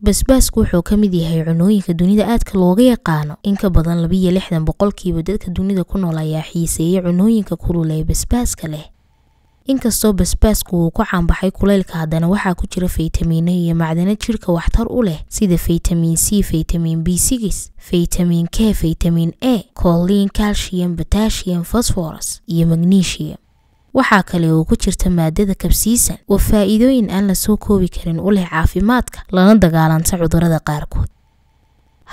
basbaasku wuxuu ka mid yahay cunooyinka dunida aadka looga yaqaano in ka badan labiiyo lixdan boqolkiiba dadka dunida ku nool ayaa xiiseeya cunooyinka kulul ee basbaaska leh inkastoo basbaasku uu ku caanbaxay kulaylka haddana waxaa ku jira faytamiina iyo macdano jirka waxtar u leh sida faytamiin c faytamiin b sigis faytamiin k faytamiin a colin calcium batasium phosphorus iyo magnesium waxaa kale oo ku jirta maadada kabsiisa oo faa'iidooyin aan la soo koobi karin u leh caafimaadka lana dagaalanta cudurada qaarkood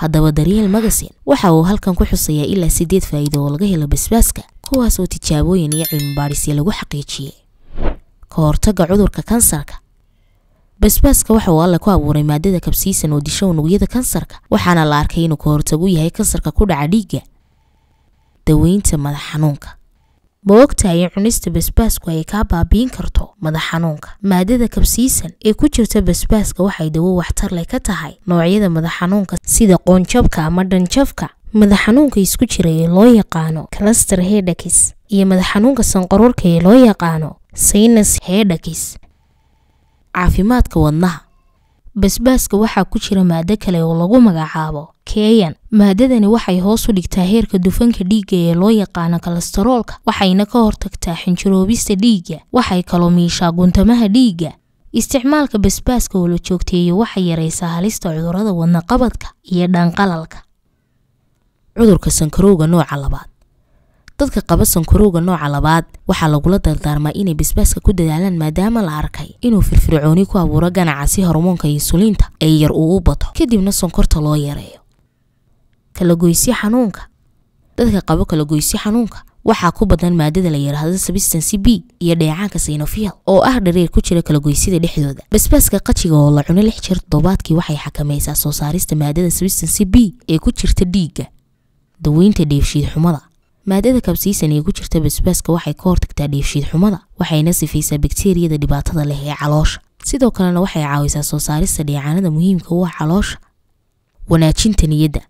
haddaba dariel magasin waxa uu halkan ku xusayaa ilaa siddeed faa'iido oo laga helo basbaaska kuwaas oo tijaabooyin iyo cilmibaadhisyo lagu xaqiijiyey ka hortagga cudurka kansarka basbaaska waxa uu alle ku abuuray maadada kabsiisan oo disho unugyada kansarka waxaana la arkay inuu ka hortagu yahay kansarka ku dhaca dhiigga daweynta madax xanuunka ma ogtahay in cunista basbaasku ay kaa baabiin karto madax xanuunka maadada kabsiisan ee ku jirta basbaaska waxay dawo waxtar leh ka tahay noocyada madax xanuunka sida qoonjabka ama dhanjabka madax xanuunka isku jira ee loo yaqaano cluster hedakis iyo madax xanuunka sanqaroorka ee loo yaqaano saynas hedakis caafimaadka wadnaha basbaaska waxaa ku jira maado kale oo lagu magacaabo sheekeeyeen maadadani waxay hoos u dhigtaa heerka dufanka dhiigga ee loo yaqaano kalestaroolka waxayna ka hortagtaa xinjiroobista dhiigga waxay kaloo miishaa guntamaha dhiigga isticmaalka basbaaska oo la joogteeyo waxay yaraysaa halista cudurrada wadnaqabadka iyo dhanqalalka cudurka sankarowga nooca labaad dadka qaba sankarowga nooca labaad waxaa lagula dardaarmaa inay basbaaska ku dadaalaan maadaama la arkay inuu firfircooni ku abuuro ganaca si hormoonka insuliinta ee yar uu u bato kadibna sonkorta loo yareeyo kalagoysyo xanuunka dadka qabo kalagoysyo xanuunka waxaa ku badan maadada la yidhaahdo substancy b iyo dheecaanka sinofyal oo ah dhariir ku jira kalagoysyada dhexdooda basbaaska qajiga oo la cuno lix jeer toddobaadkii waxay xakamaysaa soo saarista maadada substancy b ee ku jirta dhiigga daweynta dheefshiid xumada maadada kabsiisan ee ku jirta basbaaska waxay ka hortagtaa dheefshiid xumada waxayna sifaysaa bakteeriyada dhibaatada leh ee caloosha sidoo kalena waxay caawisaa soo saarista dheecaanada muhiimka u ah caloosha wanaajinta niyadda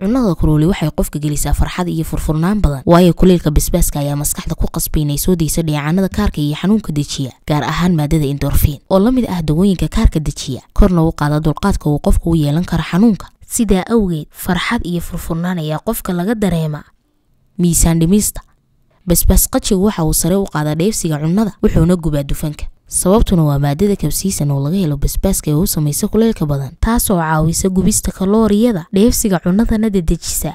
cunnada karooli waxay qofka gelisaa farxad iyo furfurnaan badan waayo kuleylka basbaaska ayaa maskaxda ku qasba inay soo deyso dhiicaanada kaarka iyo xanuunka dejiya gaar ahaan maadada indorfin oo la mid ah dawooyinka kaarka dejiya korna u qaada dulqaadka uu qofka u yeelan karo xanuunka sidaa awgeed farxad iyo furfurnaan ayaa qofka laga dareemaa miisaan basbaas qajigu waxa uu sare u qaadaa dheefsiga cunnada wuxuuna gubaa dufanka sababtuna waa maadada kabsiisan oo laga helo basbaaska ee u samaysa kuleylka badan taasoo caawisa gubista kalooriyada dheefsiga cunnadana dedejisa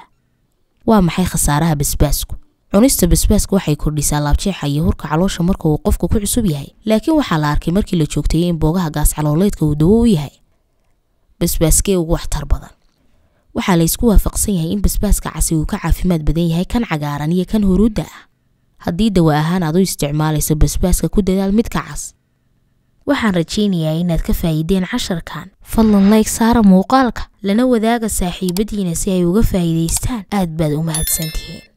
waa maxay khasaaraha basbaasku cunista basbaasku waxay kordhisaa laabjeexa iyo hurka caloosha marka uu qofka ku cusub yahay laakiin waxaa la arkay markii la joogteeyey in boogaha gaas calooleedka uu dawo u yahay basbaaskee ugu waxtar badan waxaa la waafaqsan yahay in basbaaska casi uu ka caafimaad badan yahay kan cagaaran iyo kan huruudda ah haddii dawa ahaan aad u isticmaalayso basbaaska ku dadaal midka cas waxaan rajaynayaa inaad ka faa'iideen casharkan fadlan layg saara muuqaalka lana wadaaga saaxiibadiina si ay uga faa'iidaystaan aad baad u mahadsantihiin